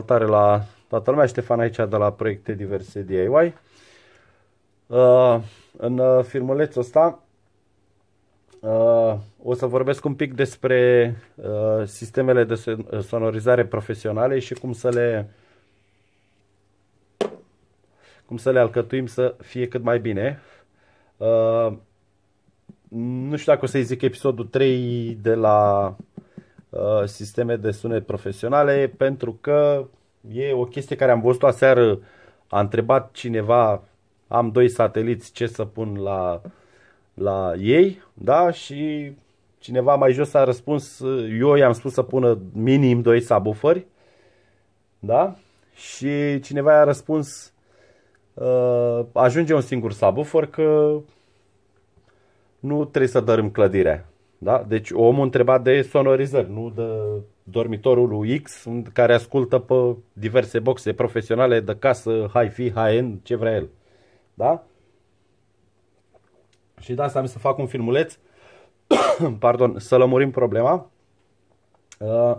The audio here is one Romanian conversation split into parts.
Salutare la toată lumea, Ștefan aici de la proiecte diverse DIY. Uh, în uh, filmulețul ăsta uh, o să vorbesc un pic despre uh, sistemele de uh, sonorizare profesionale și cum să le cum să le alcătuim să fie cât mai bine. Uh, nu știu dacă o să-i zic episodul 3 de la Uh, sisteme de sunet profesionale pentru că e o chestie care am văzut aseară. A întrebat cineva, am doi sateliți, ce să pun la, la ei, da? Și cineva mai jos a răspuns, eu i-am spus să pună minim doi sabufări, da? Și cineva i-a răspuns, uh, ajunge un singur sabufăr că nu trebuie să dărâm clădirea. Da? Deci omul întreba de sonorizări, nu de dormitorul lui X, care ascultă pe diverse boxe profesionale de casă, hi-fi, high-end, ce vrea el. Da? Și de asta am să fac un filmuleț, pardon, să lămurim problema. Uh,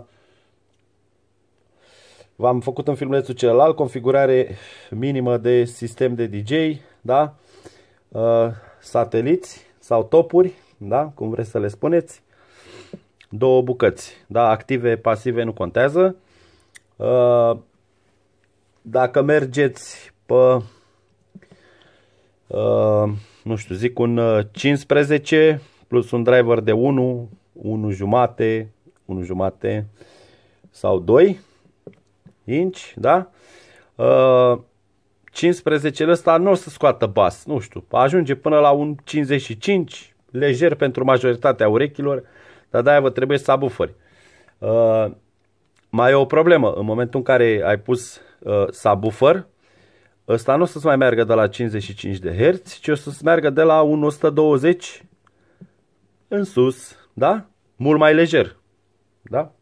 V-am făcut în filmulețul celălalt configurare minimă de sistem de DJ, da? Uh, sateliți sau topuri, da? cum vreți să le spuneți, două bucăți. Da? Active, pasive nu contează. Uh, dacă mergeți pe, uh, nu știu, zic un 15 uh, plus un driver de 1, 1 jumate, 1 jumate sau 2 inci, da? 15 ăsta nu o să scoată bas, nu știu, ajunge până la un 55, lejer pentru majoritatea urechilor, dar de-aia vă trebuie subwooferi. Uh, mai e o problemă. În momentul în care ai pus uh, subwoofer, ăsta nu o să-ți mai meargă de la 55 de Hz, ci o să-ți meargă de la 120 în sus, da? Mult mai lejer, da?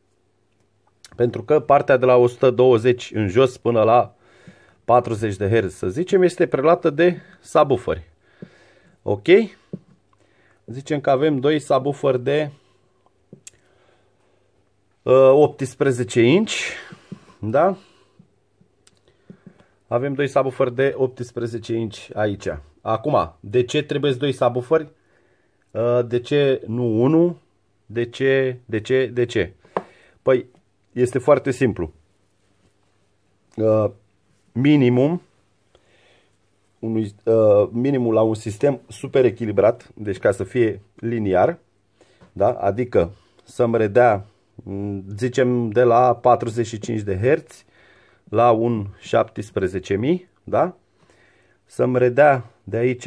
Pentru că partea de la 120 în jos până la 40 de Hz, să zicem, este preluată de sabufări. Ok? Zicem că avem 2 subwoofer de 18 uh, inch. Da? Avem 2 subwoofer de 18 inch aici. Acum, de ce trebuie 2 subwoofer? Uh, de ce nu 1? De ce? De ce? De ce? Păi, este foarte simplu. Uh, minimum unui, uh, minimul la un sistem super echilibrat, deci ca să fie liniar, da? adică să-mi redea, mm, zicem, de la 45 de Hz la un 17.000, da? să-mi redea de aici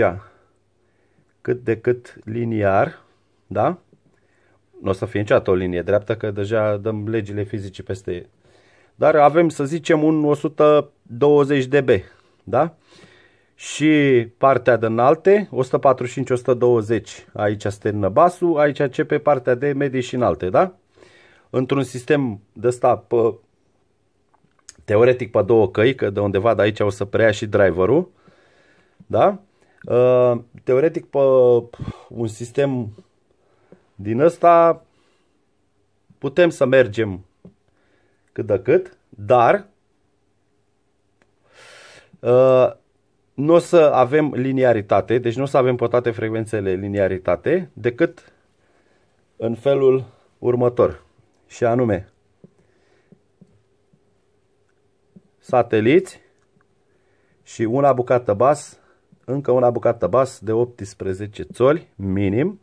cât de cât liniar, da? Nu o să fie niciodată o linie dreaptă, că deja dăm legile fizice peste Dar avem, să zicem, un 120 dB, da? și partea de înalte, 145-120, aici este termină basul, aici începe partea de medii și înalte, da? Într-un sistem de ăsta pe, teoretic pe două căi, că de undeva de aici o să preia și driverul, da? Ă, teoretic pe un sistem din ăsta putem să mergem cât de cât, dar ă, nu o să avem liniaritate, deci nu o să avem pe toate frecvențele liniaritate, decât în felul următor. Și anume, sateliți și una bucată bas, încă una bucată bas de 18 țoli, minim,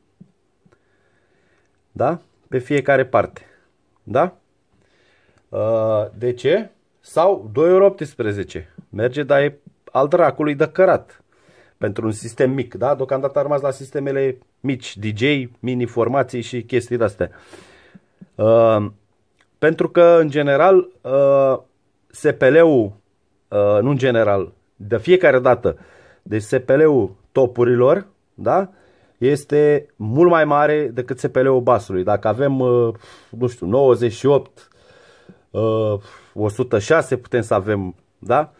da? Pe fiecare parte, da? Uh, de ce? Sau 2 ori 18. Merge, dar e al dracului de cărat pentru un sistem mic, da? Deocamdată a rămas la sistemele mici, DJ, mini-formații și chestii de-astea. Uh, pentru că, în general, uh, SPL-ul, uh, nu în general, de fiecare dată, deci SPL-ul topurilor, da? Este mult mai mare decât SPL-ul basului. Dacă avem, uh, nu știu, 98, uh, 106 putem să avem, da?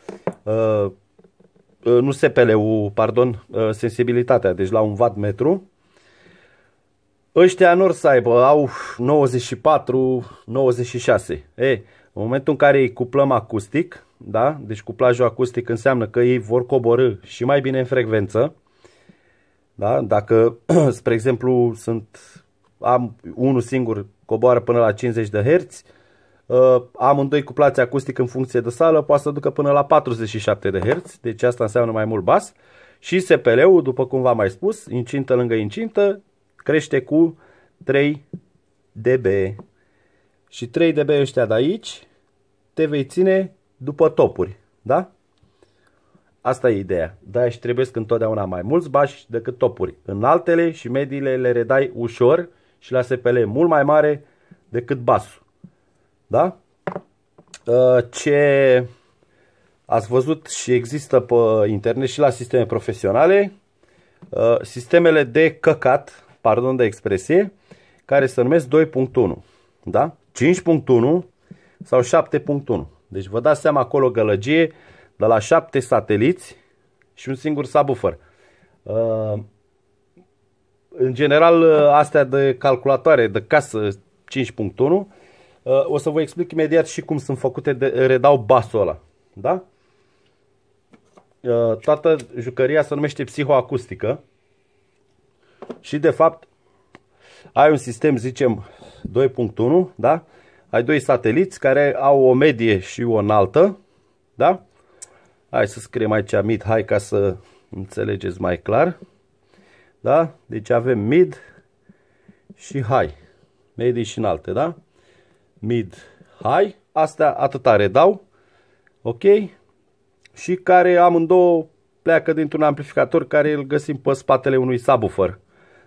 Uh, Uh, nu SPL-ul, pardon, uh, sensibilitatea, deci la un watt metru. Ăștia nu să aibă, au 94, 96. Ei, în momentul în care îi cuplăm acustic, da? deci cuplajul acustic înseamnă că ei vor coborâ și mai bine în frecvență. Da? Dacă, spre exemplu, sunt, am unul singur coboară până la 50 de herți, Uh, amândoi cu plați acustic în funcție de sală, poate să ducă până la 47 de Hz, deci asta înseamnă mai mult bas. Și SPL-ul, după cum v-am mai spus, incintă lângă incintă, crește cu 3 dB. Și 3 dB ăștia de aici te vei ține după topuri, da? Asta e ideea. Da, și trebuie să întotdeauna mai mulți bași decât topuri. În altele și mediile le redai ușor și la SPL mult mai mare decât basul. Da? Uh, ce ați văzut și există pe internet și la sisteme profesionale, uh, sistemele de căcat, pardon de expresie, care se numesc 2.1, da? 5.1 sau 7.1. Deci vă dați seama acolo gălăgie de la 7 sateliți și un singur subwoofer. Uh, în general, astea de calculatoare de casă Uh, o să vă explic imediat și cum sunt făcute, de, redau basul ăla. Da? Uh, toată jucăria se numește psihoacustică. Și de fapt ai un sistem, zicem, 2.1, da? Ai doi sateliți care au o medie și o înaltă, da? Hai să scriem aici mid, hai ca să înțelegeți mai clar. Da? Deci avem mid și high. Medii și înalte, da? mid, high. Astea atâta redau. Ok? Și care amândouă pleacă dintr-un amplificator care îl găsim pe spatele unui subwoofer.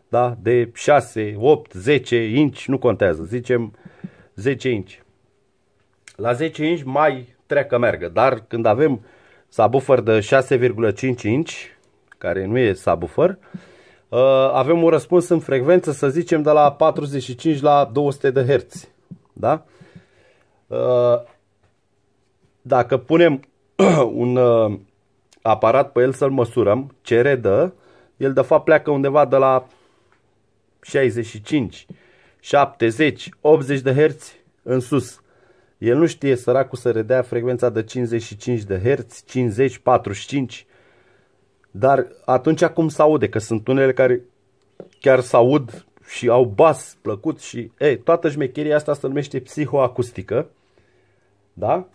Da? De 6, 8, 10 inci, nu contează. Zicem 10 inci. La 10 inci mai treacă meargă, dar când avem subwoofer de 6,5 inci, care nu e subwoofer, uh, avem un răspuns în frecvență, să zicem, de la 45 la 200 de herți. Da? Uh, dacă punem un uh, aparat pe el să-l măsurăm, ce redă, el de fapt pleacă undeva de la 65, 70, 80 de Hz în sus. El nu știe săracul să redea frecvența de 55 de Hz, 50, 45, dar atunci acum se aude, că sunt unele care chiar se aud și au bas plăcut și e, toată șmecheria asta se numește psihoacustică. Da?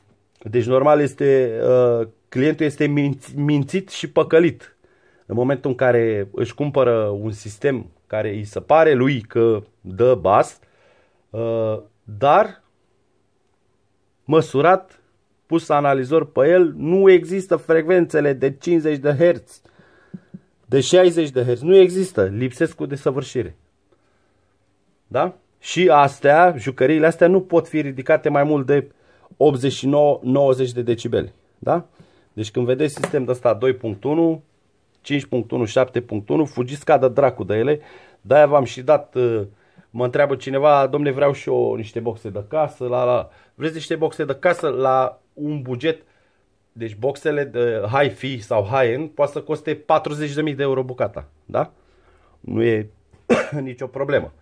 Deci normal este, uh, clientul este minț, mințit și păcălit. În momentul în care își cumpără un sistem care îi se pare lui că dă bas, uh, dar măsurat, pus analizor pe el, nu există frecvențele de 50 de Hz, de 60 de Hz, nu există, lipsesc cu desăvârșire. Da? Și astea, jucăriile astea nu pot fi ridicate mai mult de 89-90 de decibeli. Da? Deci când vedeți sistem de ăsta 2.1, 5.1, 7.1, fugiți ca de dracu de ele. De-aia v-am și dat, uh, mă întreabă cineva, domne vreau și eu niște boxe de casă, la, la... vreți niște boxe de casă la un buget? Deci boxele de high-fi sau high-end poate să coste 40.000 de euro bucata, da? Nu e nicio problemă.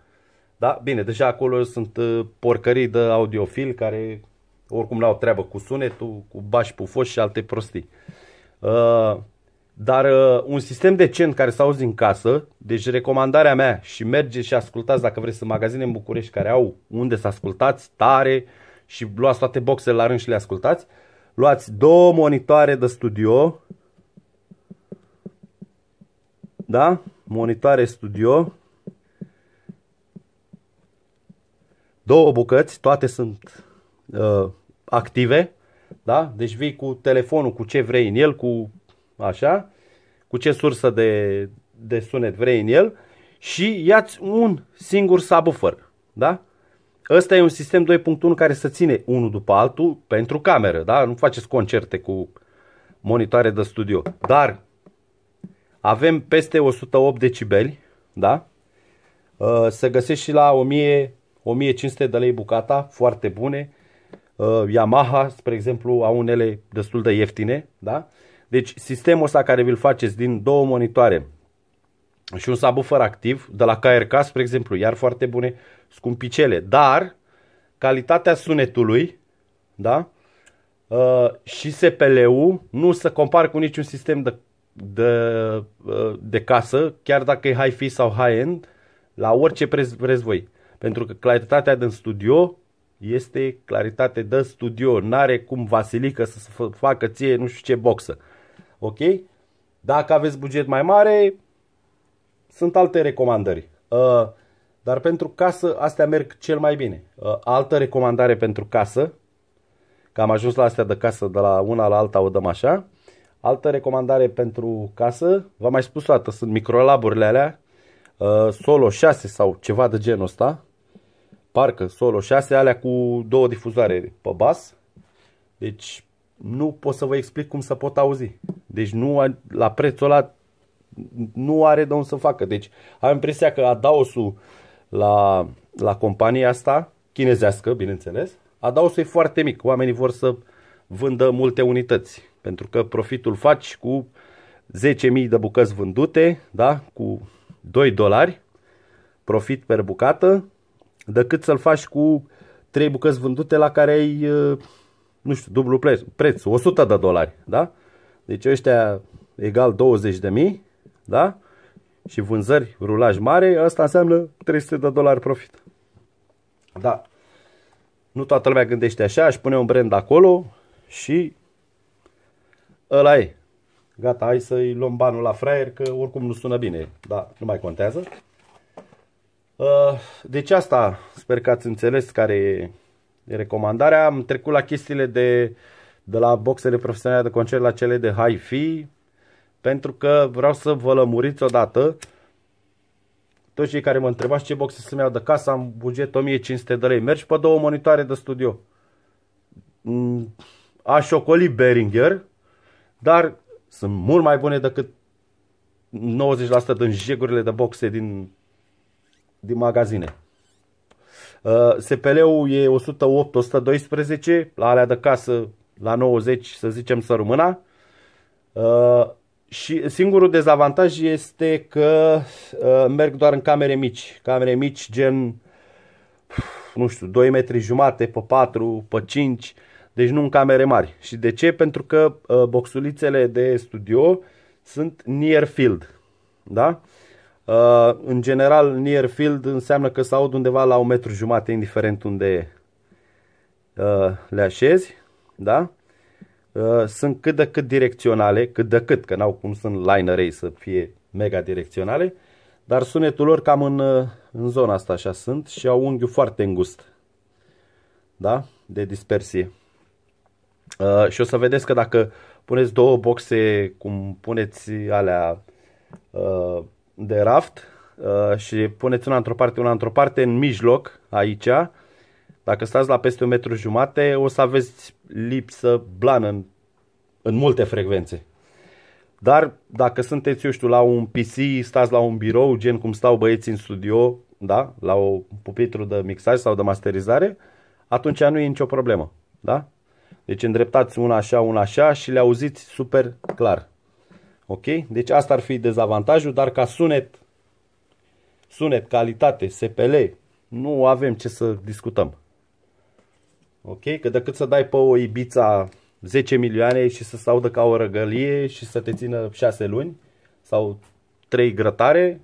Da? Bine, deja acolo sunt uh, porcării de audiofil care oricum n-au treabă cu sunetul, cu bași pufoși și alte prostii. Uh, dar uh, un sistem decent care să auzi în casă, deci recomandarea mea și mergeți și ascultați dacă vreți să magazine în București care au unde să ascultați tare și luați toate boxele la rând și le ascultați, luați două monitoare de studio, da? Monitoare studio, două bucăți, toate sunt uh, active, da? Deci vii cu telefonul, cu ce vrei în el, cu așa, cu ce sursă de, de sunet vrei în el și iați un singur subwoofer, da? Ăsta e un sistem 2.1 care să ține unul după altul pentru cameră, da? Nu faceți concerte cu monitoare de studio. Dar avem peste 108 decibeli, da? Uh, se găsește și la 1000 1500 de lei bucata, foarte bune. Uh, Yamaha, spre exemplu, au unele destul de ieftine. Da? Deci sistemul ăsta care vi-l faceți din două monitoare și un subwoofer activ, de la KRK, spre exemplu, iar foarte bune, scumpicele. Dar calitatea sunetului da? Uh, și SPL-ul nu se compar cu niciun sistem de, de, uh, de casă, chiar dacă e high-fi sau high-end, la orice preț vreți voi. Pentru că claritatea din studio este claritate de studio. N-are cum Vasilică să facă ție nu știu ce boxă. Ok? Dacă aveți buget mai mare, sunt alte recomandări. Uh, dar pentru casă, astea merg cel mai bine. Uh, altă recomandare pentru casă, că am ajuns la astea de casă de la una la alta, o dăm așa. Altă recomandare pentru casă, v-am mai spus o dată, sunt microlaburile alea, uh, solo 6 sau ceva de genul ăsta, parcă Solo 6, alea cu două difuzoare pe bas. Deci nu pot să vă explic cum să pot auzi. Deci nu la prețul ăla nu are de unde să facă. Deci am impresia că adaosul la, la compania asta, chinezească, bineînțeles, adaosul e foarte mic. Oamenii vor să vândă multe unități, pentru că profitul faci cu 10.000 de bucăți vândute, da? cu 2 dolari profit per bucată, decât să-l faci cu trei bucăți vândute la care ai, uh, nu știu, dublu preț, preț 100 de dolari, da? Deci ăștia egal 20 de mii, da? Și vânzări, rulaj mare, asta înseamnă 300 de dolari profit. Da. Nu toată lumea gândește așa, aș pune un brand acolo și ăla e. Gata, hai să-i luăm banul la fraier, că oricum nu sună bine, dar nu mai contează. Uh, deci asta sper că ați înțeles care e recomandarea. Am trecut la chestiile de, de la boxele profesionale de concert la cele de hi-fi pentru că vreau să vă lămuriți odată toți cei care mă întrebați ce boxe să-mi iau de casă, am buget 1500 de lei, mergi pe două monitoare de studio. Mm, Aș ocoli Beringer, dar sunt mult mai bune decât 90% din jegurile de boxe din din magazine. Uh, SPL-ul e 108-112, la alea de casă la 90, să zicem, să rămână. Uh, și singurul dezavantaj este că uh, merg doar în camere mici. Camere mici gen, nu știu, 2 metri jumate pe 4, pe 5, deci nu în camere mari. Și de ce? Pentru că boxulițele de studio sunt near field. Da? Uh, Uh, în general, near field înseamnă că s aud undeva la un metru jumate, indiferent unde uh, le așezi. Da? Uh, sunt cât de cât direcționale, cât de cât, că n-au cum sunt line array să fie mega direcționale, dar sunetul lor cam în, uh, în zona asta așa sunt și au unghiul foarte îngust. Da? De dispersie. Uh, și o să vedeți că dacă puneți două boxe, cum puneți alea uh, de raft uh, și puneți una într-o parte, una într-o parte, în mijloc, aici. Dacă stați la peste un metru jumate, o să aveți lipsă blană în, în multe frecvențe. Dar dacă sunteți, eu știu, la un PC, stați la un birou, gen cum stau băieții în studio, da? la o pupitru de mixaj sau de masterizare, atunci nu e nicio problemă. Da? Deci îndreptați una așa, una așa și le auziți super clar. Ok? Deci asta ar fi dezavantajul, dar ca sunet, sunet, calitate, SPL, nu avem ce să discutăm. Ok? Că decât să dai pe o Ibiza 10 milioane și să se audă ca o răgălie și să te țină 6 luni sau 3 grătare,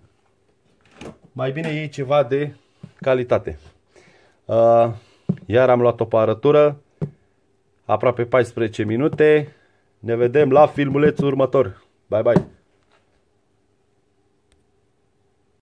mai bine iei ceva de calitate. Uh, iar am luat-o pe arătură, aproape 14 minute. Ne vedem la filmulețul următor. Bye bye.